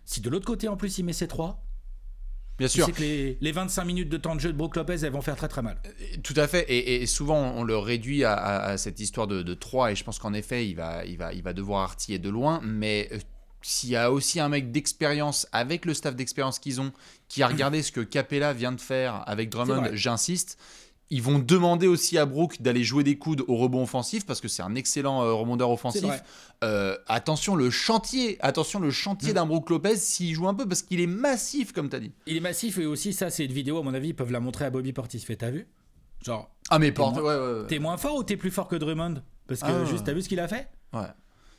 Si de l'autre côté, en plus, il met ses trois, Bien sûr. Que les, 25 minutes de temps de jeu de Brook Lopez, elles vont faire très très mal. Euh, tout à fait. Et, souvent, on le réduit à, cette histoire de, de, 3. Et je pense qu'en effet, il va, il, va, il va devoir artiller de loin. Mais euh, s'il y a aussi un mec d'expérience, avec le staff d'expérience qu'ils ont, qui a regardé ce que Capella vient de faire avec Drummond, j'insiste, ils vont demander aussi à Brooke d'aller jouer des coudes au rebond offensif parce que c'est un excellent euh, rebondeur offensif. Euh, attention le chantier, attention le chantier mmh. d'un Brooke Lopez s'il joue un peu parce qu'il est massif comme tu as dit. Il est massif et aussi ça c'est une vidéo à mon avis ils peuvent la montrer à Bobby Portis. T'as vu Genre ah mais Portis, ouais, T'es moins fort ou t'es plus fort que Drummond Parce que ah. juste t'as vu ce qu'il a fait Ouais.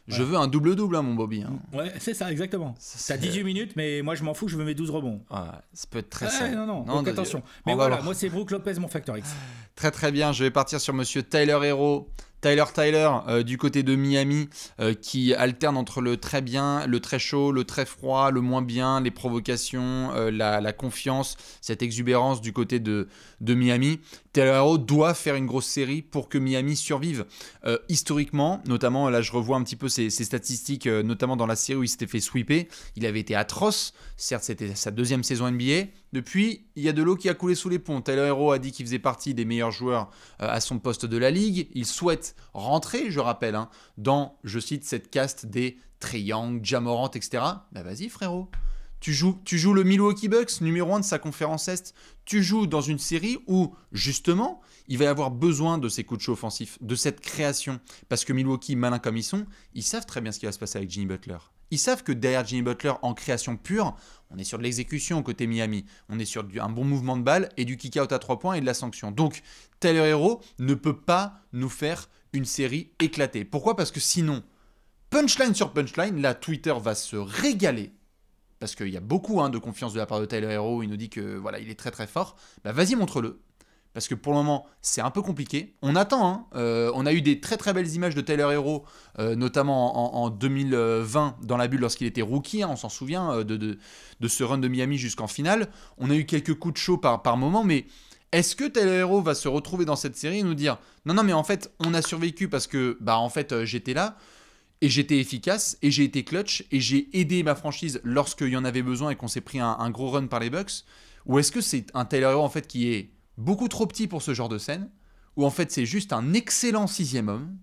Je veux un double-double, hein, mon Bobby. Hein. Mm. Ouais, c'est ça, exactement. T'as 18 minutes, mais moi je m'en fous, je veux mes 12 rebonds. ça peut être très ouais, Non, non, non Donc, attention. Mais voilà, moi c'est Brook Lopez, mon Factor X. Très très bien, je vais partir sur monsieur Tyler Hero. Tyler Tyler euh, du côté de Miami euh, qui alterne entre le très bien, le très chaud, le très froid, le moins bien, les provocations, euh, la, confiance, cette exubérance du côté de, de Miami. Taylor doit faire une grosse série pour que Miami survive. Euh, historiquement, notamment, là je revois un petit peu ses, statistiques, euh, notamment dans la série où il s'était fait sweeper. Il avait été atroce. Certes, c'était sa deuxième saison NBA. Depuis, il y a de l'eau qui a coulé sous les ponts. Taylor Hero a dit qu'il faisait partie des meilleurs joueurs euh, à son poste de la ligue. Il souhaite rentrer, je rappelle, hein, dans, je cite, cette caste des Triangles Jamorant, etc. Bah vas-y frérot. Tu joues, tu joues le Milwaukee Bucks, numéro 1 de sa conférence Est. Tu joues dans une série où, justement, il va y avoir besoin de ces coups de chaud offensifs, de cette création. Parce que Milwaukee, malin comme ils sont, ils savent très bien ce qui va se passer avec Jimmy Butler. Ils savent que derrière Jimmy Butler, en création pure, on est sur de l'exécution côté Miami. On est sur un bon mouvement de balle et du kick-out à trois points et de la sanction. Donc, Taylor Hero ne peut pas nous faire une série éclatée. Pourquoi Parce que sinon, punchline sur punchline, la Twitter va se régaler parce qu'il y a beaucoup hein, de confiance de la part de Taylor Hero, il nous dit que voilà, il est très très fort, bah vas-y montre-le. Parce que pour le moment, c'est un peu compliqué. On attend, hein. euh, on a eu des très très belles images de Taylor Hero, euh, notamment en, 2020 dans la bulle lorsqu'il était rookie, hein, on s'en souvient, euh, de, ce run de Miami jusqu'en finale. On a eu quelques coups de chaud par, moment, mais est-ce que Taylor Hero va se retrouver dans cette série et nous dire non non mais en fait on a survécu parce que bah en fait j'étais là et j'étais efficace, et j'ai été clutch, et j'ai aidé ma franchise lorsqu'il y en avait besoin et qu'on s'est pris un, gros run par les Bucks Ou est-ce que c'est un Taylor Hero en fait qui est beaucoup trop petit pour ce genre de scène Ou en fait c'est juste un excellent sixième homme,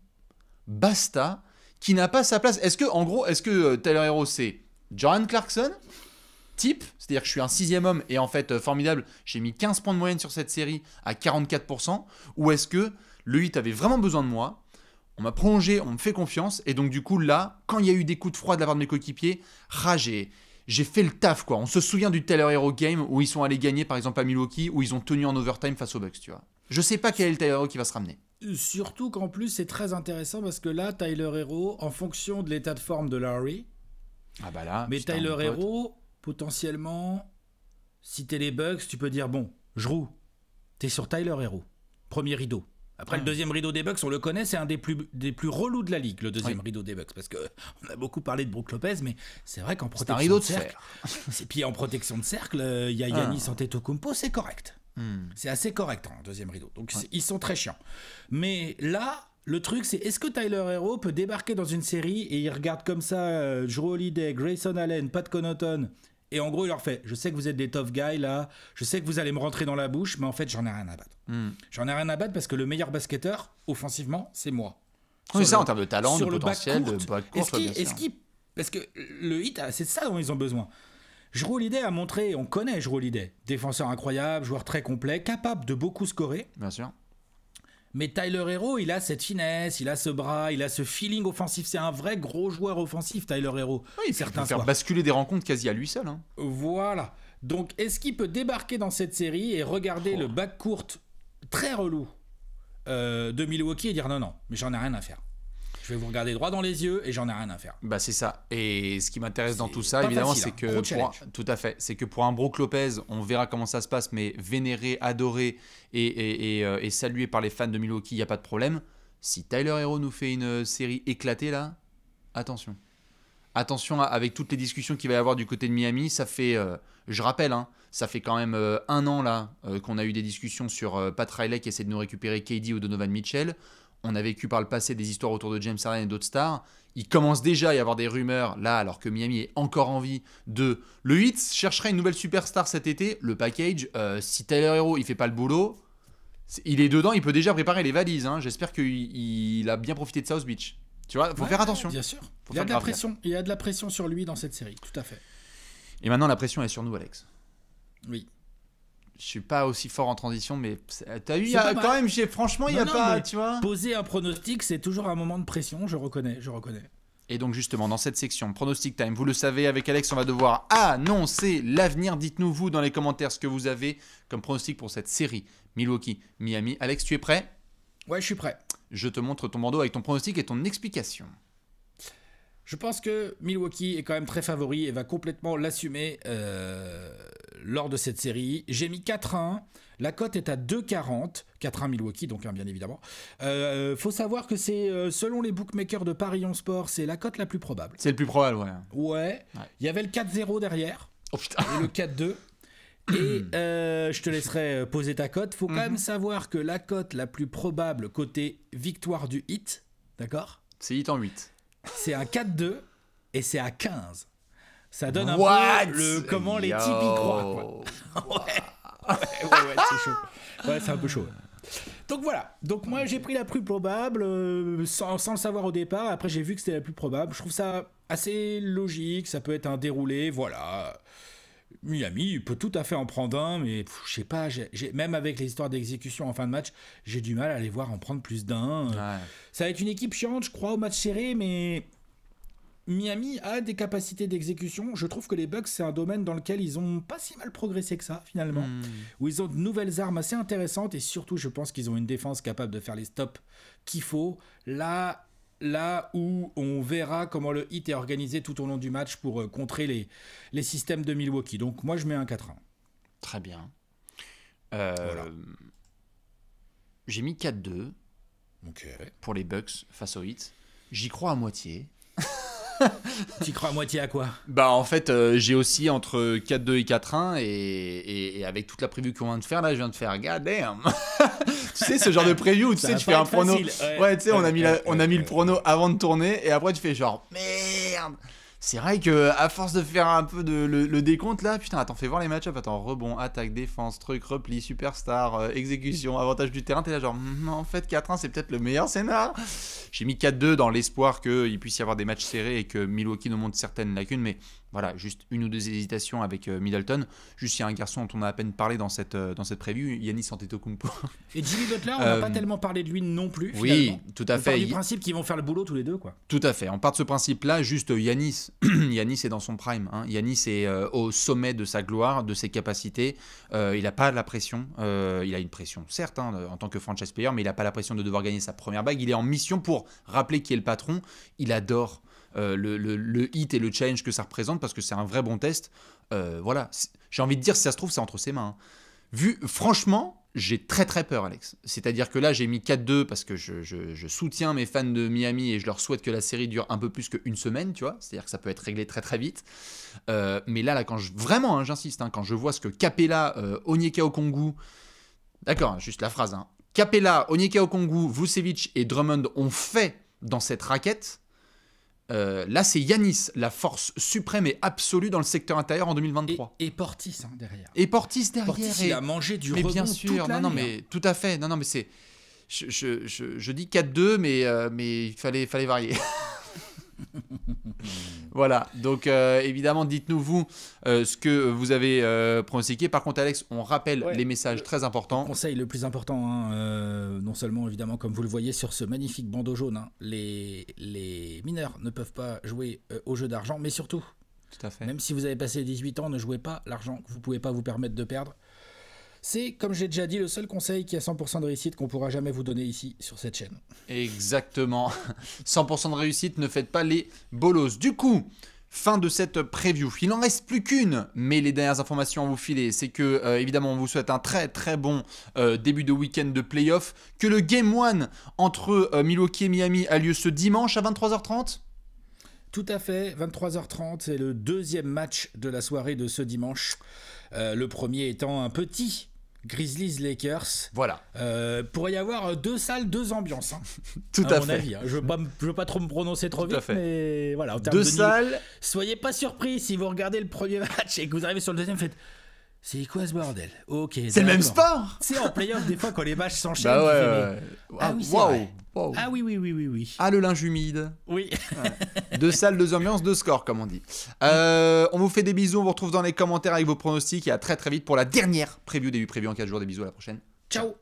basta, qui n'a pas sa place Est-ce que en gros, est-ce que euh, Taylor Hero c'est john Clarkson type, c'est-à-dire que je suis un sixième homme et en fait euh, formidable, j'ai mis 15 points de moyenne sur cette série à 44%, ou est-ce que le 8 avait vraiment besoin de moi on m'a prolongé, on me fait confiance. Et donc, du coup, là, quand il y a eu des coups de froid de la part de mes coéquipiers, ragé j'ai fait le taf quoi. On se souvient du Tyler Hero Game où ils sont allés gagner par exemple à Milwaukee où ils ont tenu en overtime face aux Bucks, tu vois. Je sais pas quel est le Tyler Hero qui va se ramener. Surtout qu'en plus c'est très intéressant parce que là Tyler Hero en fonction de l'état de forme de Larry. Ah bah là. Mais Tyler Hero potentiellement si t'es les Bucks, tu peux dire bon, je tu T'es sur Tyler Hero. Premier rideau. Après, le mm. deuxième rideau des Bucks, on le connaît, c'est un des plus, des plus relous de la ligue, le deuxième rideau des Bucks. Parce qu'on a beaucoup parlé de Brook Lopez, mais c'est vrai qu'en protection un rideau de, cercle. et puis en protection de cercle, euh, il y a au ah. Antetokounmpo, c'est correct. Mm. C'est assez correct en hein, deuxième rideau. Donc ils sont très chiants. Mais là, le truc, c'est est-ce que Tyler Hero peut débarquer dans une série et il regarde comme ça euh, Joe Drew Holiday, Grayson Allen, Pat Connaughton et en gros, il leur fait Je sais que vous êtes des tough guys là, je sais que vous allez me rentrer dans la bouche, mais en fait, j'en ai rien à battre. Hmm. J'en ai rien à battre parce que le meilleur basketteur, offensivement, c'est moi. C'est ça, en termes de talent, de potentiel, de backcourt, Est-ce parce que le hit, ah, c'est ça dont ils ont besoin. l'idée a montré, on connaît l'idée défenseur incroyable, joueur très complet, capable de beaucoup scorer. Bien sûr. Mais Tyler Hero, il a cette finesse, il a ce bras, il a ce feeling offensif. C'est un vrai gros joueur offensif, Tyler Hero. Oui, il peut faire basculer des rencontres quasi à lui seul. Hein. Voilà. Donc, est-ce qu'il peut débarquer dans cette série et regarder le oh. bac court très relou euh, de Milwaukee et dire non, non, mais j'en ai rien à faire je vais vous regarder droit dans les yeux et j'en ai rien à faire. Bah c'est ça. Et ce qui m'intéresse dans tout ça, évidemment, c'est hein. que pour, tout à fait, c'est que pour un Brook Lopez, on verra comment ça se passe, mais vénéré, adoré et, euh, salué par les fans de Milwaukee, il n'y a pas de problème. Si Tyler Hero nous fait une euh, série éclatée là, attention. Attention avec toutes les discussions qu'il va y avoir du côté de Miami, ça fait, euh, je rappelle, hein, ça fait quand même un an là qu'on a eu des discussions sur Pat Riley qui essaie de nous récupérer KD ou Donovan Mitchell on a vécu par le passé des histoires autour de James Harden et d'autres stars. Il commence déjà à y avoir des rumeurs, là, alors que Miami est encore en vie, de le Heat chercherait une nouvelle superstar cet été. Le package, euh, si Tyler Hero, il fait pas le boulot, il est dedans, il peut déjà préparer les valises. Hein. J'espère qu'il a bien profité de South Beach. Tu vois, faut faire attention. Bien sûr. il la pression. Il y a de la pression sur lui dans cette série, tout à fait. Et maintenant, la pression est sur nous, Alex. Oui je suis pas aussi fort en transition, mais euh, t'as eu, quand même, franchement, il n'y a pas, tu Poser un pronostic, c'est toujours un moment de pression, je reconnais, je reconnais. Et donc justement, dans cette section Pronostic Time, vous le savez, avec Alex, on va devoir annoncer l'avenir. Dites-nous vous dans les commentaires ce que vous avez comme pronostic pour cette série Milwaukee, Miami. Alex, tu es prêt Ouais, je suis prêt. Je te montre ton bandeau avec ton pronostic et ton explication. Je pense que Milwaukee est quand même très favori et va complètement l'assumer. Euh, lors de cette série. J'ai mis 4 1. La cote est à 2,40. 4 1 Milwaukee, donc hein, bien évidemment. Euh, faut savoir que c'est, euh, selon les bookmakers de Paris en Sport, c'est la cote la plus probable. C'est le plus probable, ouais. Ouais. Il y avait le 4-0 derrière. Oh putain. Et le 4-2. Et euh, je te laisserai euh, poser ta cote. Faut quand même mhm. savoir que la cote la plus probable côté victoire du hit, d'accord C'est hit en 8. C'est un 4-2 et c'est à 15 ça donne un peu le, comment les types y croient. ouais, ouais, c'est chaud. Ouais, c'est un peu chaud. Donc voilà, donc moi j'ai pris la plus probable euh, sans, sans, le savoir au départ, après j'ai vu que c'était la plus probable, je trouve ça assez logique, ça peut être un déroulé, voilà. Miami peut tout à fait en prendre un, mais je sais pas, même avec les histoires d'exécution en fin de match, j'ai du mal à les voir en prendre plus d'un. Ça va être une équipe chiante, je crois, au match serré, mais Miami a des capacités d'exécution. Je trouve que les Bucks, c'est un domaine dans lequel ils ont pas si mal progressé que ça, finalement. Hmm. Où ils ont de nouvelles armes assez intéressantes et surtout, je pense qu'ils ont une défense capable de faire les stops qu'il faut. Là, là où on verra comment le hit est organisé tout au long du match pour euh, contrer les, les systèmes de Milwaukee. Donc, moi, je mets un 4-1. Très bien. Euh, j'ai mis 4-2 pour les Bucks face au hit. J'y crois à moitié tu crois à moitié à quoi Bah en fait, euh, j'ai aussi entre 4-2 et 4-1 et, avec toute la preview qu'on vient de faire, là, je viens de faire god damn. tu sais ce genre de preview où tu sais tu fais un prono. Ouais, tu sais, on a mis on a mis le prono avant de tourner et après tu fais genre merde. C'est vrai que à force de faire un peu de, le, décompte là, putain, attends, fais voir les matchs, Attends, rebond, attaque, défense, truc, repli, superstar, euh, exécution, avantage du terrain. T'es là, genre, hmm, en fait, 4-1, c'est peut-être le meilleur scénar. J'ai mis 4-2 dans l'espoir qu'il puisse y avoir des matchs serrés et que Milwaukee nous montre certaines lacunes, mais voilà, juste une ou deux hésitations avec euh, Middleton. Juste, il y a un garçon dont on a à peine parlé dans cette, euh, dans cette preview, Yanis Antetokounmpo. Et Jimmy Butler, on n'a pas euh, tellement parlé de lui non plus. Oui, tout à fait. Part du principe qu'ils vont faire le boulot tous les deux, quoi. Tout à fait. On part de ce principe-là, juste Yanis. Yanis est dans son prime. Hein. Yanis est au sommet de sa gloire, de ses capacités. il n'a pas la pression. il a une pression, certes, hein, en tant que franchise player, mais il n'a pas la pression de devoir gagner sa première bague. Il est en mission pour rappeler qui est le patron. Il adore euh, le, hit et le challenge que ça représente, parce que c'est un vrai bon test. Euh, voilà, j'ai envie de dire, si ça se trouve, c'est entre ses mains. Hein. Vu, franchement, j'ai très très peur, Alex. C'est-à-dire que là, j'ai mis 4-2 parce que je, soutiens mes fans de Miami et je leur souhaite que la série dure un peu plus qu'une semaine, tu vois. C'est-à-dire que ça peut être réglé très très vite. Euh, mais là, là, quand je, vraiment, hein, j'insiste, hein, quand je vois ce que Capella, Onyeka Okongu, d'accord, juste la phrase, Capella, Onyeka Okongu, Vucevic et Drummond ont fait dans cette raquette, euh, là, c'est Yanis, la force suprême et absolue dans le secteur intérieur en 2023. Et, Portis hein, derrière. Et Portis derrière. et... il a mangé du Mais bien sûr, non, non, mais hein. tout à fait. Non, non, mais c'est. Je, dis 4-2, mais, euh, mais il fallait varier. voilà, donc euh, évidemment, dites-nous vous euh, ce que vous avez euh, Par contre, Alex, on rappelle les messages très importants. conseil le plus important, hein, euh, non seulement évidemment, comme vous le voyez sur ce magnifique bandeau jaune, hein, les, mineurs ne peuvent pas jouer au jeu d'argent, mais surtout, même si vous avez passé 18 ans, ne jouez pas l'argent que vous pouvez pas vous permettre de perdre. C'est, comme j'ai déjà dit, le seul conseil qui a 100% de réussite qu'on pourra jamais vous donner ici sur cette chaîne. Exactement. 100% de réussite, ne faites pas les bolos. Du coup, fin de cette preview. Il n'en reste plus qu'une, mais les dernières informations à vous filer, c'est que euh, évidemment on vous souhaite un très très bon euh, début de week-end de playoff, que le Game 1 entre euh, Milwaukee et Miami a lieu ce dimanche à 23h30 tout à fait, 23h30, c'est le deuxième match de la soirée de ce dimanche. le premier étant un petit Grizzlies Lakers. Voilà. Euh, pourrait y avoir euh, deux salles, deux ambiances. Hein. Tout à, mon fait. Avis, hein. Je ne veux, pas trop me prononcer trop vite, fait. mais voilà. En deux de salles. soyez pas surpris si vous regardez le premier match et que vous arrivez sur le deuxième, faites c'est quoi ce bordel Ok. C'est le même sport C'est en playoff des fois quand les matchs s'enchaînent. Bah ouais, ah, ah, oui, wow. ah oui, oui, oui, oui, Ah le linge humide. Oui. De deux salles, deux ambiances, deux scores comme on dit. Euh, on vous fait des bisous, on vous retrouve dans les commentaires avec vos pronostics et à très très vite pour la dernière preview début preview en 4 jours. Des bisous à la prochaine. Ciao